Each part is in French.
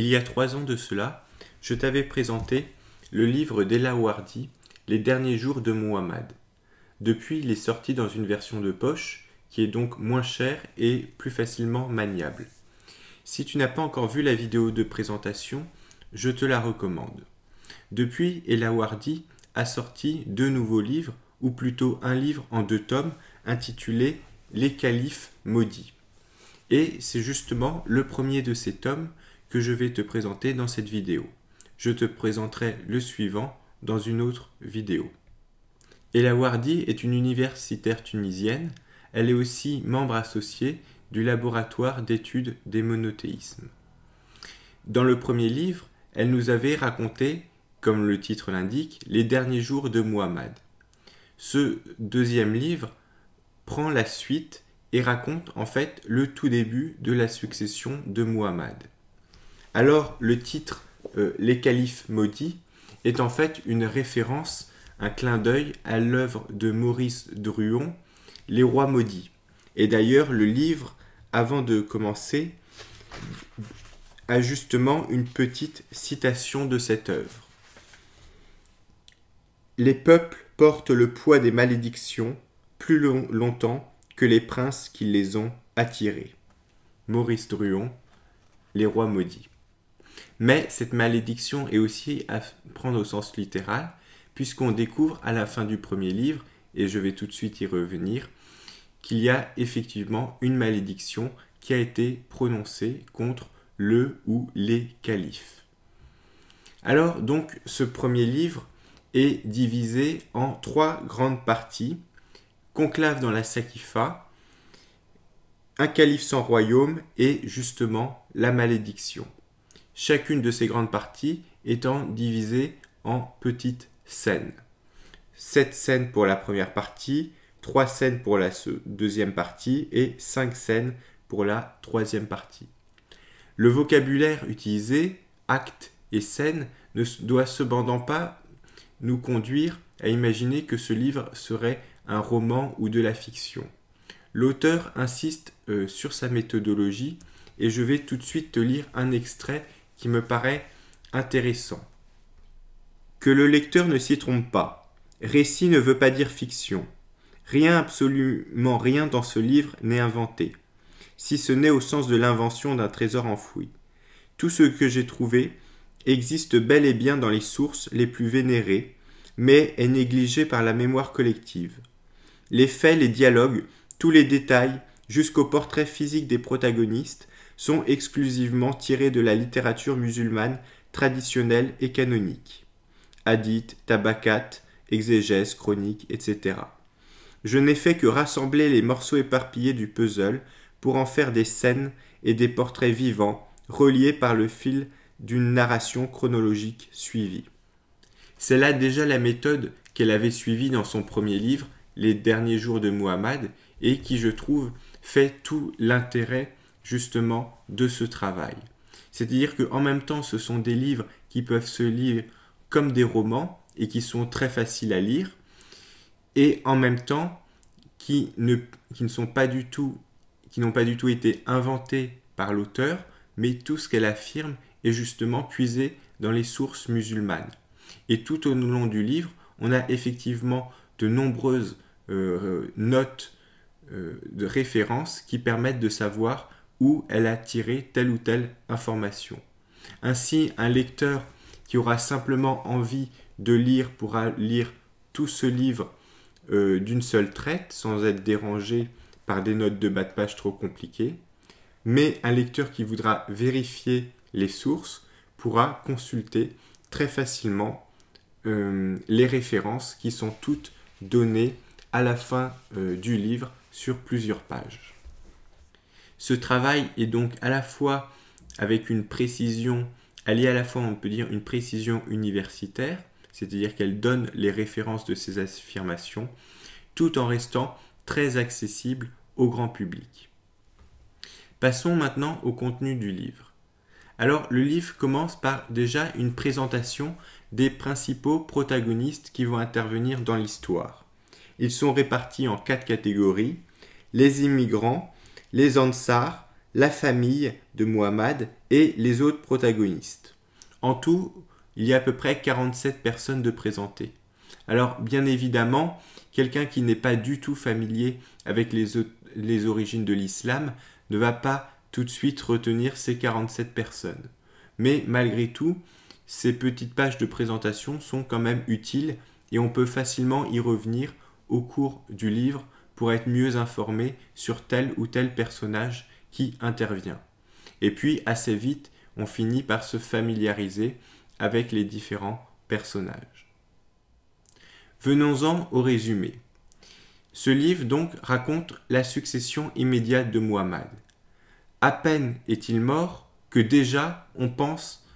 Il y a trois ans de cela, je t'avais présenté le livre d'Elawardi, Les derniers jours de Muhammad. Depuis, il est sorti dans une version de poche, qui est donc moins chère et plus facilement maniable. Si tu n'as pas encore vu la vidéo de présentation, je te la recommande. Depuis, Elawardi a sorti deux nouveaux livres, ou plutôt un livre en deux tomes, intitulé Les califes maudits. Et c'est justement le premier de ces tomes que je vais te présenter dans cette vidéo. Je te présenterai le suivant dans une autre vidéo. Elawardi est une universitaire tunisienne. Elle est aussi membre associée du laboratoire d'études des monothéismes. Dans le premier livre, elle nous avait raconté, comme le titre l'indique, les derniers jours de Muhammad. Ce deuxième livre prend la suite et raconte en fait le tout début de la succession de Muhammad alors le titre euh, Les califes maudits est en fait une référence, un clin d'œil à l'œuvre de Maurice Druon, Les rois maudits. Et d'ailleurs, le livre, avant de commencer, a justement une petite citation de cette œuvre. Les peuples portent le poids des malédictions plus longtemps que les princes qui les ont attirés. Maurice Druon, Les rois maudits. Mais cette malédiction est aussi à prendre au sens littéral, puisqu'on découvre à la fin du premier livre, et je vais tout de suite y revenir, qu'il y a effectivement une malédiction qui a été prononcée contre le ou les califes. Alors donc ce premier livre est divisé en trois grandes parties. Conclave dans la Sakifa, un calife sans royaume et justement la malédiction chacune de ces grandes parties étant divisée en petites scènes. 7 scènes pour la première partie, 3 scènes pour la deuxième partie et 5 scènes pour la troisième partie. Le vocabulaire utilisé, acte et scène, ne doit cependant pas nous conduire à imaginer que ce livre serait un roman ou de la fiction. L'auteur insiste euh, sur sa méthodologie et je vais tout de suite te lire un extrait qui me paraît intéressant. Que le lecteur ne s'y trompe pas. Récit ne veut pas dire fiction. Rien, absolument rien dans ce livre n'est inventé, si ce n'est au sens de l'invention d'un trésor enfoui. Tout ce que j'ai trouvé existe bel et bien dans les sources les plus vénérées, mais est négligé par la mémoire collective. Les faits, les dialogues, tous les détails, jusqu'au portrait physique des protagonistes, sont exclusivement tirés de la littérature musulmane traditionnelle et canonique. Hadith, tabakat, exégèse, chronique, etc. Je n'ai fait que rassembler les morceaux éparpillés du puzzle pour en faire des scènes et des portraits vivants reliés par le fil d'une narration chronologique suivie. C'est là déjà la méthode qu'elle avait suivie dans son premier livre, Les derniers jours de Muhammad, et qui, je trouve, fait tout l'intérêt justement de ce travail. C'est-à-dire qu'en même temps, ce sont des livres qui peuvent se lire comme des romans et qui sont très faciles à lire, et en même temps qui ne, ne sont pas du tout, qui n'ont pas du tout été inventés par l'auteur, mais tout ce qu'elle affirme est justement puisé dans les sources musulmanes. Et tout au long du livre, on a effectivement de nombreuses euh, euh, notes euh, de référence qui permettent de savoir où elle a tiré telle ou telle information. Ainsi, un lecteur qui aura simplement envie de lire pourra lire tout ce livre euh, d'une seule traite sans être dérangé par des notes de bas de page trop compliquées. Mais un lecteur qui voudra vérifier les sources pourra consulter très facilement euh, les références qui sont toutes données à la fin euh, du livre sur plusieurs pages. Ce travail est donc à la fois avec une précision, elle est à la fois, on peut dire, une précision universitaire, c'est-à-dire qu'elle donne les références de ses affirmations, tout en restant très accessible au grand public. Passons maintenant au contenu du livre. Alors le livre commence par déjà une présentation des principaux protagonistes qui vont intervenir dans l'histoire. Ils sont répartis en quatre catégories. Les immigrants, les Ansars, la famille de Muhammad et les autres protagonistes. En tout, il y a à peu près 47 personnes de présenter. Alors bien évidemment, quelqu'un qui n'est pas du tout familier avec les, les origines de l'islam ne va pas tout de suite retenir ces 47 personnes. Mais malgré tout, ces petites pages de présentation sont quand même utiles et on peut facilement y revenir au cours du livre pour être mieux informé sur tel ou tel personnage qui intervient. Et puis, assez vite, on finit par se familiariser avec les différents personnages. Venons-en au résumé. Ce livre donc raconte la succession immédiate de Muhammad. À peine est-il mort que déjà on pense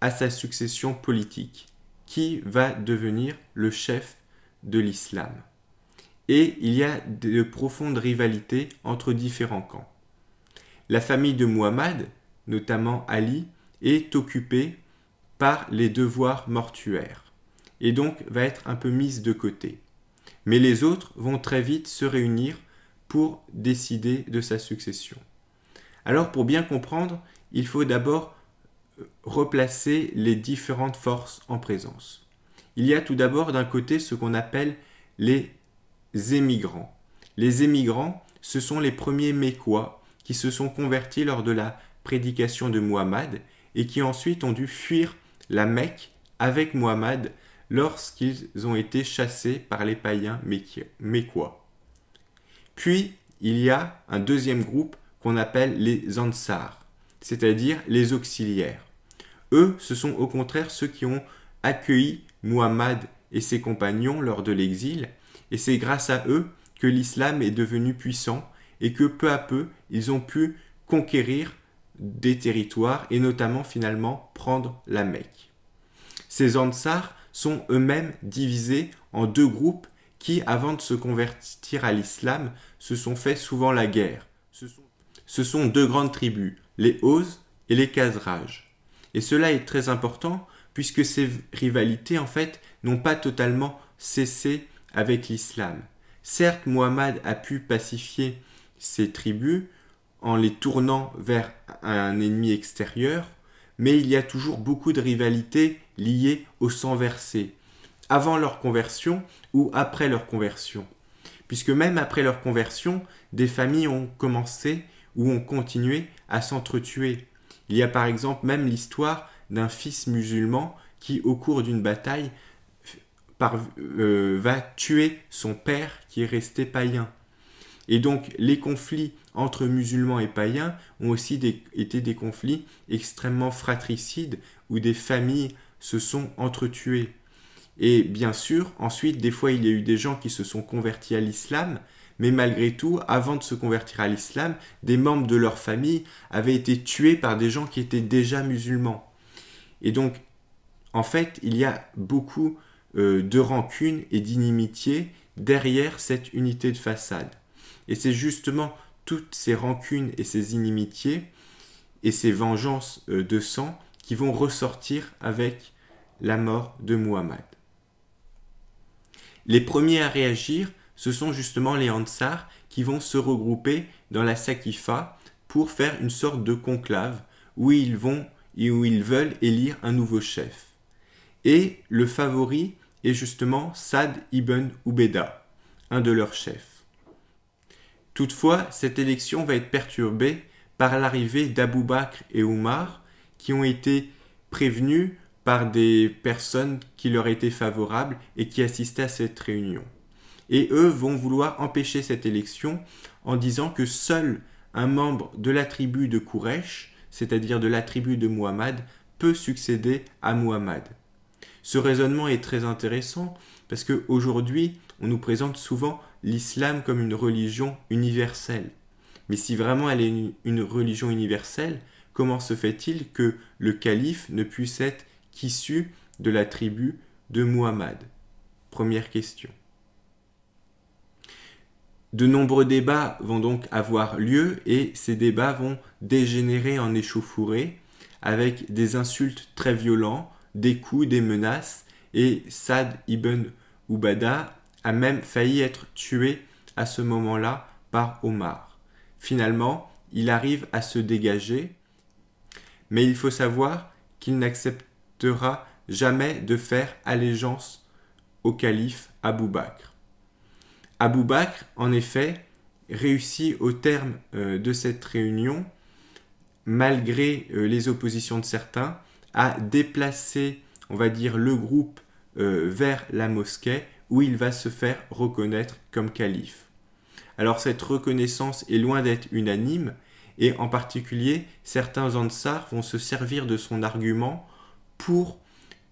à sa succession politique. Qui va devenir le chef de l'islam et il y a de profondes rivalités entre différents camps. La famille de Muhammad, notamment Ali, est occupée par les devoirs mortuaires et donc va être un peu mise de côté. Mais les autres vont très vite se réunir pour décider de sa succession. Alors pour bien comprendre, il faut d'abord euh, replacer les différentes forces en présence. Il y a tout d'abord d'un côté ce qu'on appelle les émigrants. Les émigrants, ce sont les premiers Mécois qui se sont convertis lors de la prédication de Muhammad et qui ensuite ont dû fuir la Mecque avec Muhammad lorsqu'ils ont été chassés par les païens Mécois. Puis, il y a un deuxième groupe qu'on appelle les Ansars, c'est-à-dire les auxiliaires. Eux, ce sont au contraire ceux qui ont accueilli Muhammad et ses compagnons lors de l'exil et c'est grâce à eux que l'islam est devenu puissant et que peu à peu ils ont pu conquérir des territoires et notamment finalement prendre la Mecque. Ces Ansars sont eux-mêmes divisés en deux groupes qui, avant de se convertir à l'islam, se sont fait souvent la guerre. Ce sont, deux grandes tribus, les Oz et les Khazraj. Et cela est très important puisque ces rivalités en fait n'ont pas totalement cessé avec l'islam. Certes, Muhammad a pu pacifier ses tribus en les tournant vers un ennemi extérieur, mais il y a toujours beaucoup de rivalités liées au sang versé, avant leur conversion ou après leur conversion. Puisque même après leur conversion, des familles ont commencé ou ont continué à s'entretuer. Il y a par exemple même l'histoire d'un fils musulman qui, au cours d'une bataille, euh, va tuer son père qui est resté païen. Et donc les conflits entre musulmans et païens ont aussi été des conflits extrêmement fratricides où des familles se sont entretuées. Et bien sûr, ensuite, des fois, il y a eu des gens qui se sont convertis à l'islam, mais malgré tout, avant de se convertir à l'islam, des membres de leur famille avaient été tués par des gens qui étaient déjà musulmans. Et donc, en fait, il y a beaucoup euh, de rancune et d'inimitié derrière cette unité de façade. Et c'est justement toutes ces rancunes et ces inimitiés et ces vengeances euh, de sang qui vont ressortir avec la mort de Muhammad. Les premiers à réagir, ce sont justement les Ansars qui vont se regrouper dans la Sakifa pour faire une sorte de conclave où ils vont et où ils veulent élire un nouveau chef. Et le favori est justement Sad ibn Ubeda, un de leurs chefs. Toutefois, cette élection va être perturbée par l'arrivée d'Abou Bakr et Oumar, qui ont été prévenus par des personnes qui leur étaient favorables et qui assistaient à cette réunion. Et eux vont vouloir empêcher cette élection en disant que seul un membre de la tribu de Quraysh, c'est-à-dire de la tribu de Muhammad, peut succéder à Muhammad. Ce raisonnement est très intéressant parce qu'aujourd'hui, on nous présente souvent l'islam comme une religion universelle. Mais si vraiment elle est une, religion universelle, comment se fait-il que le calife ne puisse être qu'issu de la tribu de Muhammad Première question. De nombreux débats vont donc avoir lieu et ces débats vont dégénérer en échauffourée avec des insultes très violentes, des coups, des menaces, et Saad ibn Ubada a même failli être tué à ce moment-là par Omar. Finalement, il arrive à se dégager, mais il faut savoir qu'il n'acceptera jamais de faire allégeance au calife Abou Bakr. Abou Bakr, en effet, réussit au terme euh, de cette réunion, malgré euh, les oppositions de certains, à déplacer, on va dire, le groupe euh, vers la mosquée où il va se faire reconnaître comme calife. Alors cette reconnaissance est loin d'être unanime et en particulier certains Ansars vont se servir de son argument pour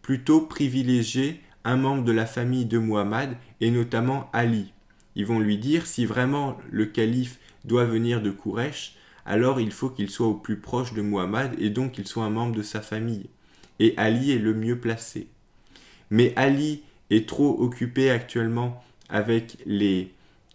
plutôt privilégier un membre de la famille de Muhammad et notamment Ali. Ils vont lui dire si vraiment le calife doit venir de Quraysh, alors il faut qu'il soit au plus proche de Muhammad et donc qu'il soit un membre de sa famille et Ali est le mieux placé. Mais Ali est trop occupé actuellement avec les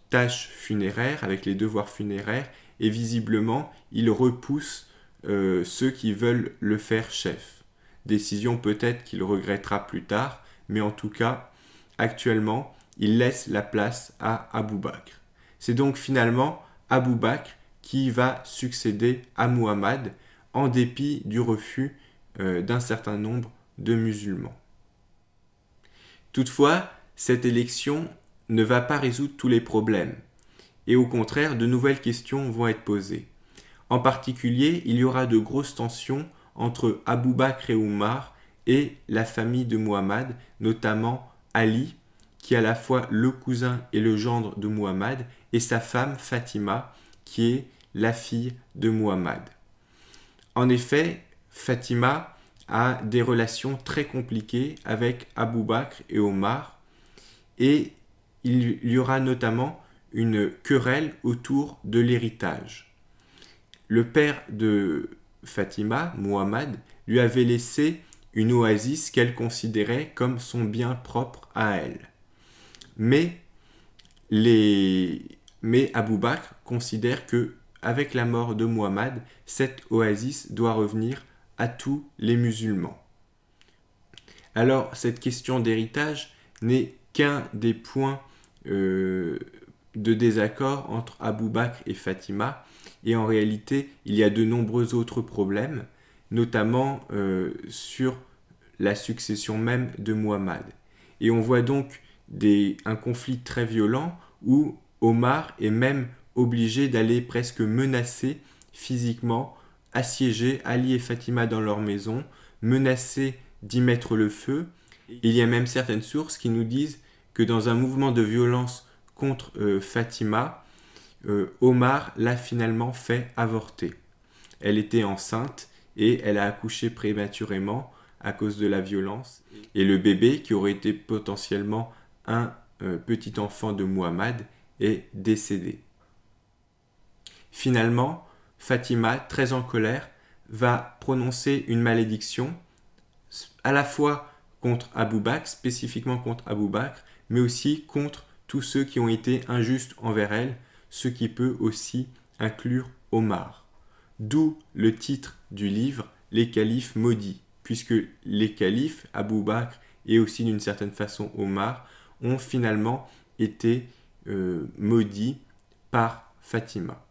tâches funéraires, avec les devoirs funéraires, et visiblement, il repousse euh, ceux qui veulent le faire chef. Décision peut-être qu'il regrettera plus tard, mais en tout cas, actuellement, il laisse la place à Abu Bakr. C'est donc finalement Abu Bakr qui va succéder à Muhammad en dépit du refus euh, d'un certain nombre de musulmans. Toutefois, cette élection ne va pas résoudre tous les problèmes, et au contraire, de nouvelles questions vont être posées. En particulier, il y aura de grosses tensions entre Abou Bakr et Oumar et la famille de Muhammad, notamment Ali, qui est à la fois le cousin et le gendre de Muhammad, et sa femme Fatima, qui est la fille de Muhammad. En effet, Fatima a des relations très compliquées avec Abou Bakr et Omar, et il y aura notamment une querelle autour de l'héritage. Le père de Fatima, Muhammad, lui avait laissé une oasis qu'elle considérait comme son bien propre à elle. Mais, les... Mais Abou Bakr considère que, avec la mort de Muhammad, cette oasis doit revenir à tous les musulmans. Alors cette question d'héritage n'est qu'un des points euh, de désaccord entre Abou Bakr et Fatima, et en réalité il y a de nombreux autres problèmes, notamment euh, sur la succession même de Muhammad. Et on voit donc un conflit très violent où Omar est même obligé d'aller presque menacer physiquement assiégé Ali et Fatima dans leur maison, menacer d'y mettre le feu. Il y a même certaines sources qui nous disent que dans un mouvement de violence contre euh, Fatima, euh, Omar l'a finalement fait avorter. Elle était enceinte et elle a accouché prématurément à cause de la violence. Et le bébé, qui aurait été potentiellement un euh, petit enfant de Muhammad, est décédé. Finalement, Fatima, très en colère, va prononcer une malédiction à la fois contre Abou Bakr, spécifiquement contre Abou Bakr, mais aussi contre tous ceux qui ont été injustes envers elle, ce qui peut aussi inclure Omar. D'où le titre du livre Les califes maudits, puisque les califes, Abou Bakr et aussi d'une certaine façon Omar, ont finalement été euh, maudits par Fatima.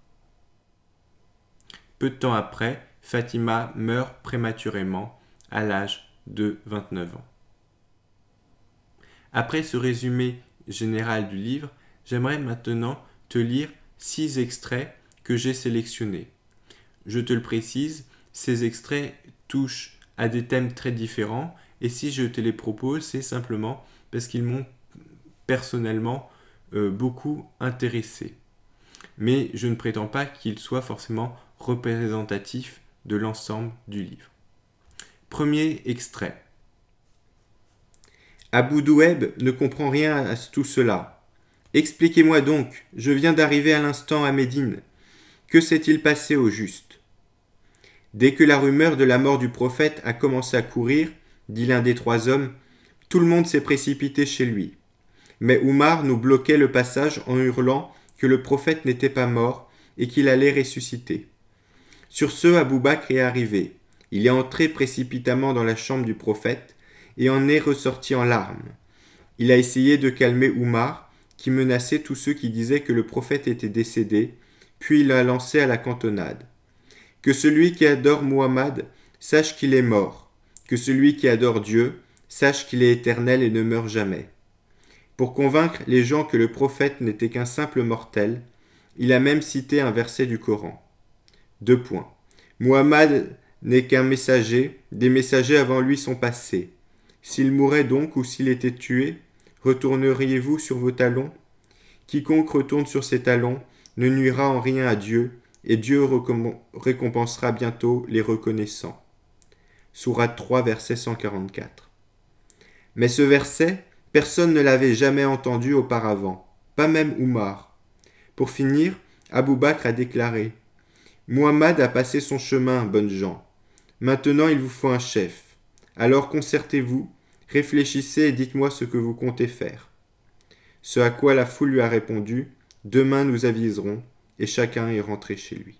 Peu de temps après, Fatima meurt prématurément à l'âge de 29 ans. Après ce résumé général du livre, j'aimerais maintenant te lire six extraits que j'ai sélectionnés. Je te le précise, ces extraits touchent à des thèmes très différents et si je te les propose, c'est simplement parce qu'ils m'ont personnellement euh, beaucoup intéressé. Mais je ne prétends pas qu'ils soient forcément représentatif de l'ensemble du livre. Premier extrait. Abou Doueb ne comprend rien à tout cela. Expliquez-moi donc, je viens d'arriver à l'instant à Médine. Que s'est-il passé au juste Dès que la rumeur de la mort du prophète a commencé à courir, dit l'un des trois hommes, tout le monde s'est précipité chez lui. Mais Oumar nous bloquait le passage en hurlant que le prophète n'était pas mort et qu'il allait ressusciter. Sur ce, Abou Bakr est arrivé. Il est entré précipitamment dans la chambre du prophète et en est ressorti en larmes. Il a essayé de calmer Oumar, qui menaçait tous ceux qui disaient que le prophète était décédé, puis il l'a lancé à la cantonade. Que celui qui adore Muhammad sache qu'il est mort, que celui qui adore Dieu sache qu'il est éternel et ne meurt jamais. Pour convaincre les gens que le prophète n'était qu'un simple mortel, il a même cité un verset du Coran. Deux points. Muhammad n'est qu'un messager, des messagers avant lui sont passés. S'il mourait donc ou s'il était tué, retourneriez-vous sur vos talons Quiconque retourne sur ses talons ne nuira en rien à Dieu, et Dieu récompensera bientôt les reconnaissants. Sourate 3, verset 144. Mais ce verset, personne ne l'avait jamais entendu auparavant, pas même Oumar. Pour finir, Abou Bakr a déclaré Muhammad a passé son chemin, bonnes gens. Maintenant il vous faut un chef. Alors concertez-vous, réfléchissez et dites-moi ce que vous comptez faire. Ce à quoi la foule lui a répondu, Demain nous aviserons, et chacun est rentré chez lui.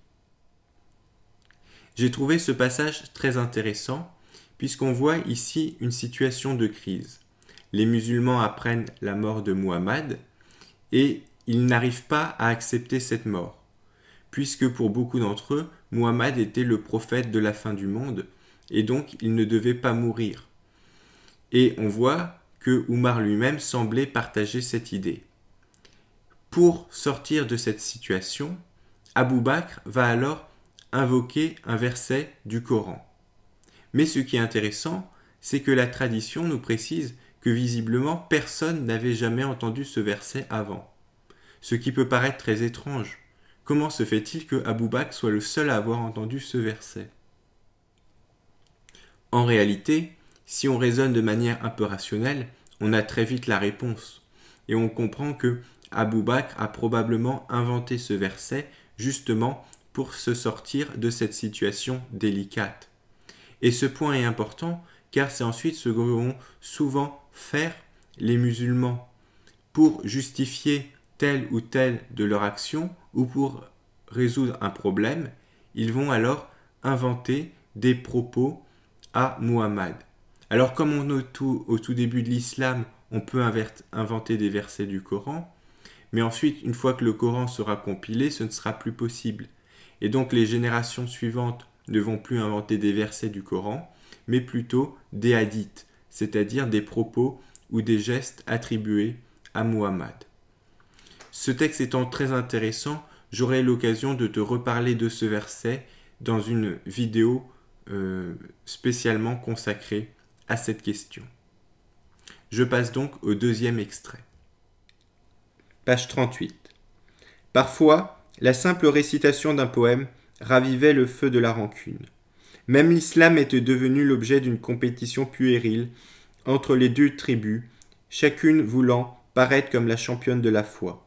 J'ai trouvé ce passage très intéressant, puisqu'on voit ici une situation de crise. Les musulmans apprennent la mort de Muhammad, et ils n'arrivent pas à accepter cette mort puisque pour beaucoup d'entre eux, Muhammad était le prophète de la fin du monde, et donc il ne devait pas mourir. Et on voit que Oumar lui-même semblait partager cette idée. Pour sortir de cette situation, Abou Bakr va alors invoquer un verset du Coran. Mais ce qui est intéressant, c'est que la tradition nous précise que visiblement personne n'avait jamais entendu ce verset avant, ce qui peut paraître très étrange Comment se fait-il que Abu soit le seul à avoir entendu ce verset En réalité, si on raisonne de manière un peu rationnelle, on a très vite la réponse, et on comprend que Abu a probablement inventé ce verset justement pour se sortir de cette situation délicate. Et ce point est important car c'est ensuite ce que vont souvent faire les musulmans pour justifier telle ou telle de leur action ou pour résoudre un problème, ils vont alors inventer des propos à Muhammad. Alors comme on, au, tout, au tout début de l'islam, on peut inventer des versets du Coran, mais ensuite, une fois que le Coran sera compilé, ce ne sera plus possible. Et donc les générations suivantes ne vont plus inventer des versets du Coran, mais plutôt des hadiths, c'est-à-dire des propos ou des gestes attribués à Muhammad. Ce texte étant très intéressant, j'aurai l'occasion de te reparler de ce verset dans une vidéo euh, spécialement consacrée à cette question. Je passe donc au deuxième extrait. Page 38. Parfois, la simple récitation d'un poème ravivait le feu de la rancune. Même l'islam était devenu l'objet d'une compétition puérile entre les deux tribus, chacune voulant paraître comme la championne de la foi.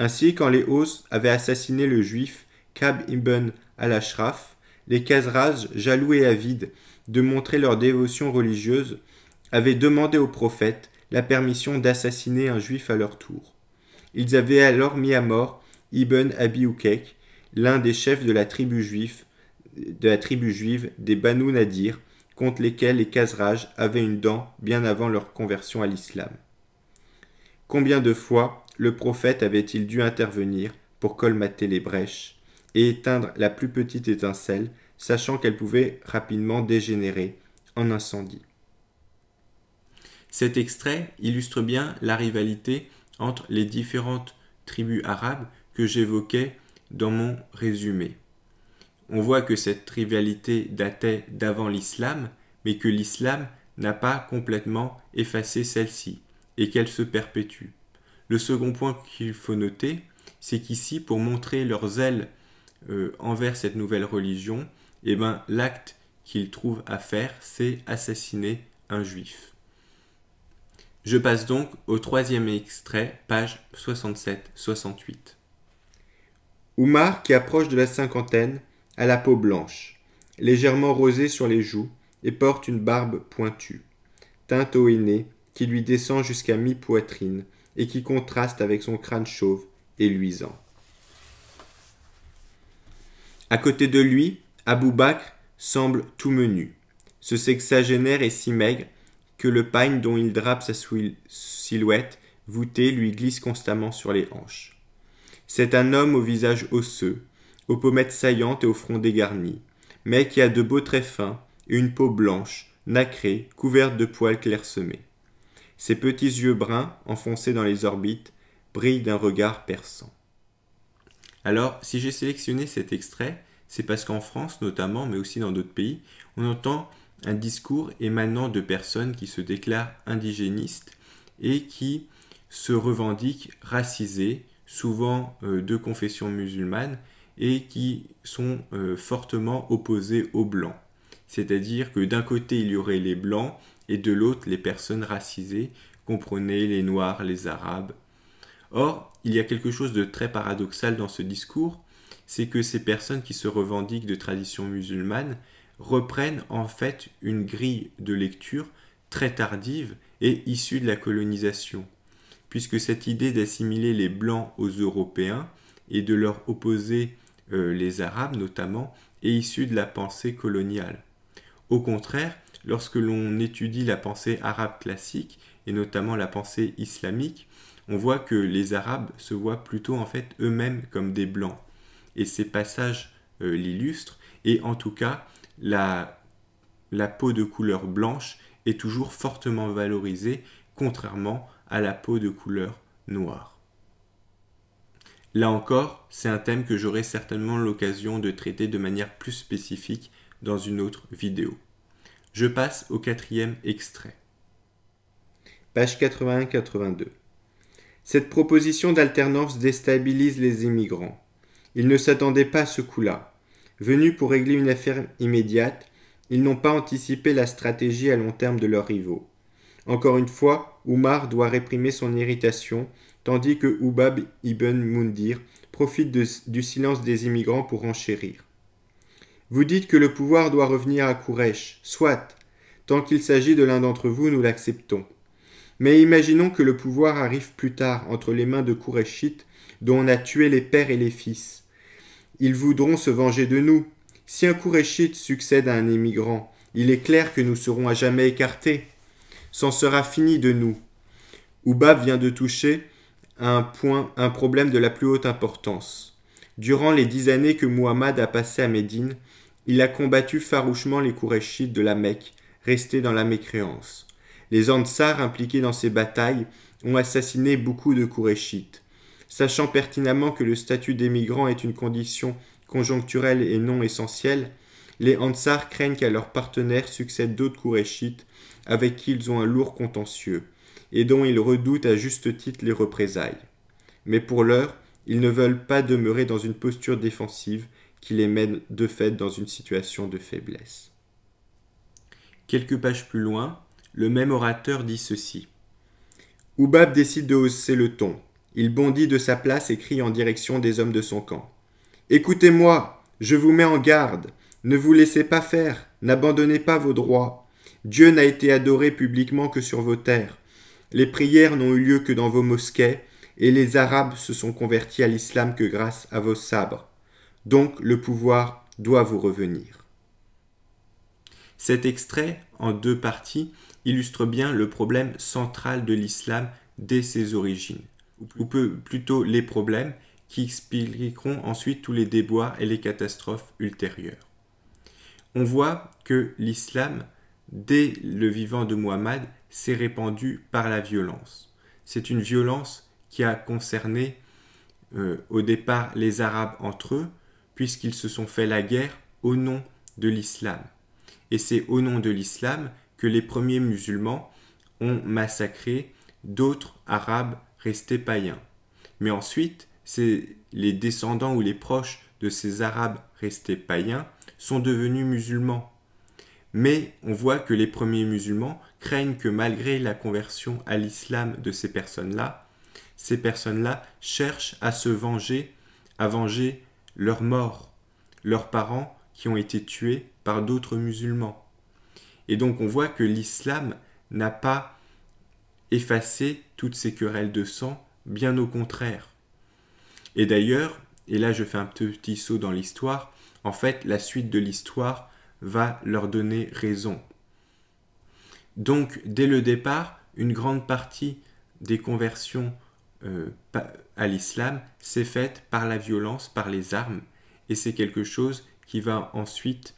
Ainsi, quand les Hausses avaient assassiné le juif Kab ibn al-Ashraf, les Khazraj, jaloux et avides de montrer leur dévotion religieuse, avaient demandé au prophète la permission d'assassiner un juif à leur tour. Ils avaient alors mis à mort Ibn Abi Ukek, l'un des chefs de la tribu juive, de la tribu juive des Banu Nadir, contre lesquels les Khazraj avaient une dent bien avant leur conversion à l'islam. Combien de fois le prophète avait-il dû intervenir pour colmater les brèches et éteindre la plus petite étincelle, sachant qu'elle pouvait rapidement dégénérer en incendie. Cet extrait illustre bien la rivalité entre les différentes tribus arabes que j'évoquais dans mon résumé. On voit que cette rivalité datait d'avant l'islam, mais que l'islam n'a pas complètement effacé celle-ci, et qu'elle se perpétue. Le second point qu'il faut noter, c'est qu'ici, pour montrer leur zèle euh, envers cette nouvelle religion, eh ben, l'acte qu'ils trouvent à faire, c'est assassiner un juif. Je passe donc au troisième extrait, page 67-68. Oumar, qui approche de la cinquantaine, a la peau blanche, légèrement rosée sur les joues, et porte une barbe pointue, teinte au aîné, qui lui descend jusqu'à mi-poitrine, et qui contraste avec son crâne chauve et luisant. À côté de lui, Abou Bakr semble tout menu. Ce sexagénaire est si maigre que le pagne dont il drape sa silhouette voûtée lui glisse constamment sur les hanches. C'est un homme au visage osseux, aux pommettes saillantes et au front dégarni, mais qui a de beaux traits fins et une peau blanche, nacrée, couverte de poils clairsemés. Ses petits yeux bruns, enfoncés dans les orbites, brillent d'un regard perçant. Alors, si j'ai sélectionné cet extrait, c'est parce qu'en France notamment, mais aussi dans d'autres pays, on entend un discours émanant de personnes qui se déclarent indigénistes et qui se revendiquent racisées, souvent euh, de confession musulmane, et qui sont euh, fortement opposées aux blancs. C'est-à-dire que d'un côté, il y aurait les blancs et de l'autre les personnes racisées, comprenez les Noirs, les Arabes. Or, il y a quelque chose de très paradoxal dans ce discours, c'est que ces personnes qui se revendiquent de tradition musulmane reprennent en fait une grille de lecture très tardive et issue de la colonisation, puisque cette idée d'assimiler les Blancs aux Européens et de leur opposer euh, les Arabes notamment est issue de la pensée coloniale. Au contraire, Lorsque l'on étudie la pensée arabe classique, et notamment la pensée islamique, on voit que les Arabes se voient plutôt en fait eux-mêmes comme des blancs. Et ces passages euh, l'illustrent, et en tout cas, la peau de couleur blanche est toujours fortement valorisée, contrairement à la peau de couleur noire. Là encore, c'est un thème que j'aurai certainement l'occasion de traiter de manière plus spécifique dans une autre vidéo. Je passe au quatrième extrait. Page 81-82. Cette proposition d'alternance déstabilise les immigrants. Ils ne s'attendaient pas à ce coup-là. Venus pour régler une affaire immédiate, ils n'ont pas anticipé la stratégie à long terme de leurs rivaux. Encore une fois, Oumar doit réprimer son irritation, tandis que Oubab ibn Mundir profite du silence des immigrants pour enchérir. Vous dites que le pouvoir doit revenir à Kourech, soit. Tant qu'il s'agit de l'un d'entre vous, nous l'acceptons. Mais imaginons que le pouvoir arrive plus tard entre les mains de Kourechites, dont on a tué les pères et les fils. Ils voudront se venger de nous. Si un Kourechite succède à un émigrant, il est clair que nous serons à jamais écartés. C'en sera fini de nous. Oubab vient de toucher à un point, un problème de la plus haute importance. Durant les dix années que Muhammad a passées à Médine, il a combattu farouchement les Kouréchites de la Mecque, restés dans la mécréance. Les Ansars impliqués dans ces batailles ont assassiné beaucoup de Kouréchites. Sachant pertinemment que le statut d'émigrant est une condition conjoncturelle et non essentielle, les Ansars craignent qu'à leurs partenaires succèdent d'autres Kouréchites avec qui ils ont un lourd contentieux et dont ils redoutent à juste titre les représailles. Mais pour l'heure, ils ne veulent pas demeurer dans une posture défensive qui les mène de fait dans une situation de faiblesse. Quelques pages plus loin, le même orateur dit ceci. Oubab décide de hausser le ton. Il bondit de sa place et crie en direction des hommes de son camp. Écoutez-moi, je vous mets en garde. Ne vous laissez pas faire, n'abandonnez pas vos droits. Dieu n'a été adoré publiquement que sur vos terres. Les prières n'ont eu lieu que dans vos mosquées, et les Arabes se sont convertis à l'islam que grâce à vos sabres. Donc le pouvoir doit vous revenir. Cet extrait, en deux parties, illustre bien le problème central de l'islam dès ses origines, ou plutôt les problèmes qui expliqueront ensuite tous les déboires et les catastrophes ultérieures. On voit que l'islam, dès le vivant de Muhammad, s'est répandu par la violence. C'est une violence qui a concerné euh, au départ les Arabes entre eux, puisqu'ils se sont fait la guerre au nom de l'islam. Et c'est au nom de l'islam que les premiers musulmans ont massacré d'autres arabes restés païens. Mais ensuite, les descendants ou les proches de ces arabes restés païens sont devenus musulmans. Mais on voit que les premiers musulmans craignent que malgré la conversion à l'islam de ces personnes-là, ces personnes-là cherchent à se venger, à venger leurs morts, leurs parents qui ont été tués par d'autres musulmans. Et donc on voit que l'islam n'a pas effacé toutes ces querelles de sang, bien au contraire. Et d'ailleurs, et là je fais un petit saut dans l'histoire, en fait la suite de l'histoire va leur donner raison. Donc dès le départ, une grande partie des conversions euh, à l'islam, c'est faite par la violence, par les armes, et c'est quelque chose qui va ensuite,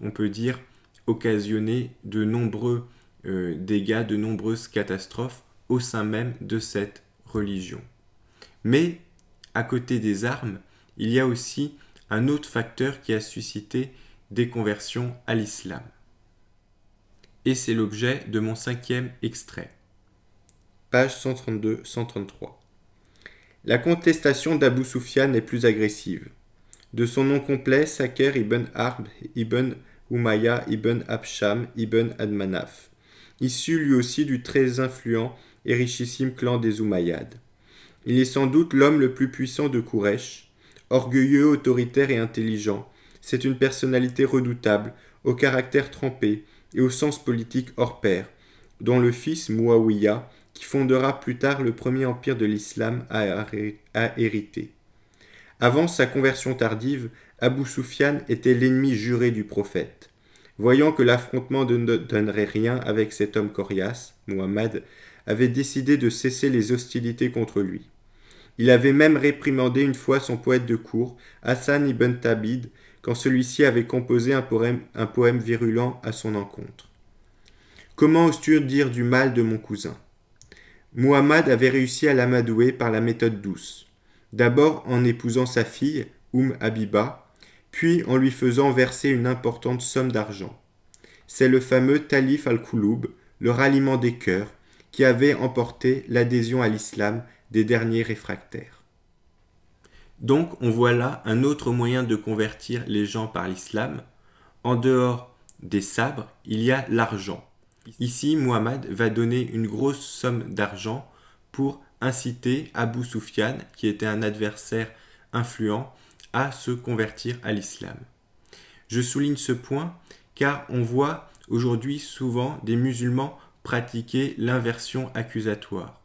on peut dire, occasionner de nombreux euh, dégâts, de nombreuses catastrophes au sein même de cette religion. Mais, à côté des armes, il y a aussi un autre facteur qui a suscité des conversions à l'islam. Et c'est l'objet de mon cinquième extrait page 132-133. La contestation d'Abou Soufiane est plus agressive. De son nom complet, Saker ibn Arb, ibn Umayya ibn Absham ibn Admanaf, issu lui aussi du très influent et richissime clan des Umayyades, Il est sans doute l'homme le plus puissant de Kourèche, orgueilleux, autoritaire et intelligent. C'est une personnalité redoutable, au caractère trempé et au sens politique hors pair, dont le fils Muawiyah qui fondera plus tard le premier empire de l'islam à, hériter. Avant sa conversion tardive, Abou Soufiane était l'ennemi juré du prophète. Voyant que l'affrontement ne donnerait rien avec cet homme coriace, Muhammad avait décidé de cesser les hostilités contre lui. Il avait même réprimandé une fois son poète de cour, Hassan ibn Tabid, quand celui-ci avait composé un poème, un poème virulent à son encontre. Comment oses-tu dire du mal de mon cousin Muhammad avait réussi à l'amadouer par la méthode douce, d'abord en épousant sa fille, Um Habiba, puis en lui faisant verser une importante somme d'argent. C'est le fameux Talif al-Kouloub, le ralliement des cœurs, qui avait emporté l'adhésion à l'islam des derniers réfractaires. Donc on voit là un autre moyen de convertir les gens par l'islam. En dehors des sabres, il y a l'argent. Ici, Muhammad va donner une grosse somme d'argent pour inciter Abu Sufyan, qui était un adversaire influent, à se convertir à l'islam. Je souligne ce point car on voit aujourd'hui souvent des musulmans pratiquer l'inversion accusatoire.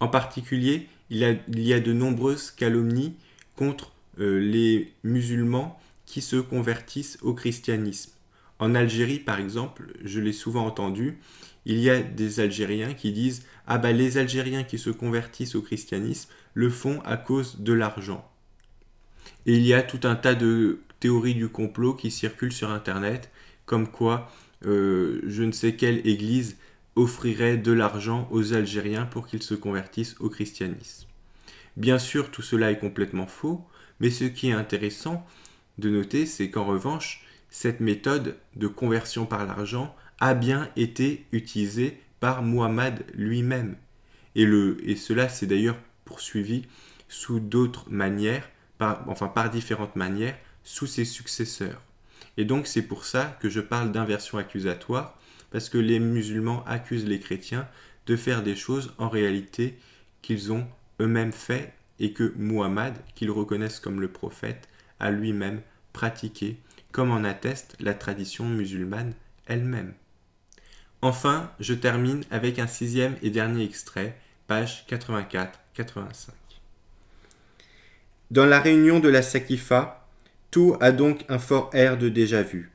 En particulier, il, y a de nombreuses calomnies contre euh, les musulmans qui se convertissent au christianisme. En Algérie, par exemple, je l'ai souvent entendu, il y a des Algériens qui disent Ah bah les Algériens qui se convertissent au christianisme le font à cause de l'argent. Et il y a tout un tas de théories du complot qui circulent sur Internet, comme quoi euh, je ne sais quelle église offrirait de l'argent aux Algériens pour qu'ils se convertissent au christianisme. Bien sûr, tout cela est complètement faux, mais ce qui est intéressant de noter, c'est qu'en revanche, cette méthode de conversion par l'argent a bien été utilisée par Muhammad lui-même. Et, et cela s'est d'ailleurs poursuivi sous d'autres manières, enfin par différentes manières, sous ses successeurs. Et donc c'est pour ça que je parle d'inversion accusatoire, parce que les musulmans accusent les chrétiens de faire des choses en réalité qu'ils ont eux-mêmes fait et que Muhammad, qu'ils reconnaissent comme le prophète, a lui-même pratiqué comme en atteste la tradition musulmane elle-même. Enfin, je termine avec un sixième et dernier extrait, page 84-85. Dans la réunion de la Sakifa, tout a donc un fort air de déjà-vu.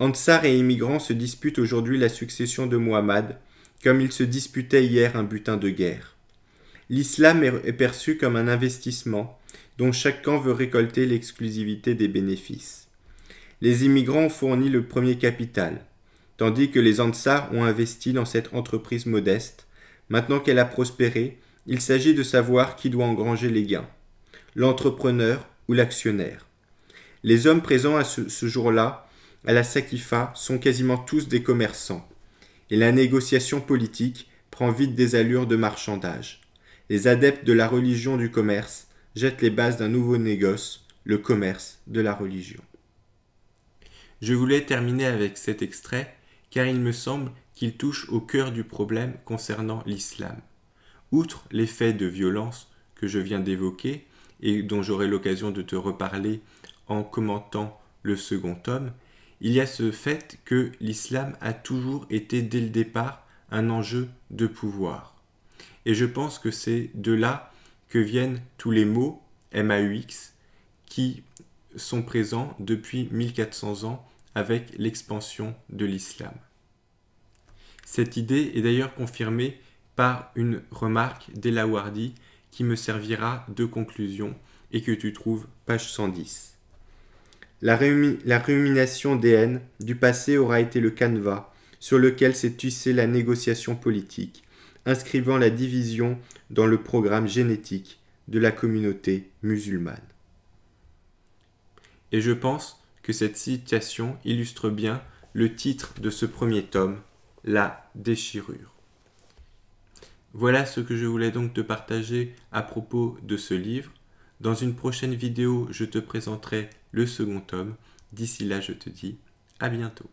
Ansar et immigrants se disputent aujourd'hui la succession de Muhammad, comme ils se disputaient hier un butin de guerre. L'islam est perçu comme un investissement dont chaque camp veut récolter l'exclusivité des bénéfices les immigrants ont fourni le premier capital, tandis que les Ansars ont investi dans cette entreprise modeste. Maintenant qu'elle a prospéré, il s'agit de savoir qui doit engranger les gains, l'entrepreneur ou l'actionnaire. Les hommes présents à ce, jour-là, à la Sakifa, sont quasiment tous des commerçants, et la négociation politique prend vite des allures de marchandage. Les adeptes de la religion du commerce jettent les bases d'un nouveau négoce, le commerce de la religion. Je voulais terminer avec cet extrait car il me semble qu'il touche au cœur du problème concernant l'islam. Outre les faits de violence que je viens d'évoquer et dont j'aurai l'occasion de te reparler en commentant le second tome, il y a ce fait que l'islam a toujours été dès le départ un enjeu de pouvoir. Et je pense que c'est de là que viennent tous les mots MAUX qui sont présents depuis 1400 ans avec l'expansion de l'islam. Cette idée est d'ailleurs confirmée par une remarque d'Elawardi qui me servira de conclusion et que tu trouves page 110. La, la rumination des haines du passé aura été le canevas sur lequel s'est tissée la négociation politique, inscrivant la division dans le programme génétique de la communauté musulmane. Et je pense que cette citation illustre bien le titre de ce premier tome, La déchirure. Voilà ce que je voulais donc te partager à propos de ce livre. Dans une prochaine vidéo, je te présenterai le second tome. D'ici là, je te dis à bientôt.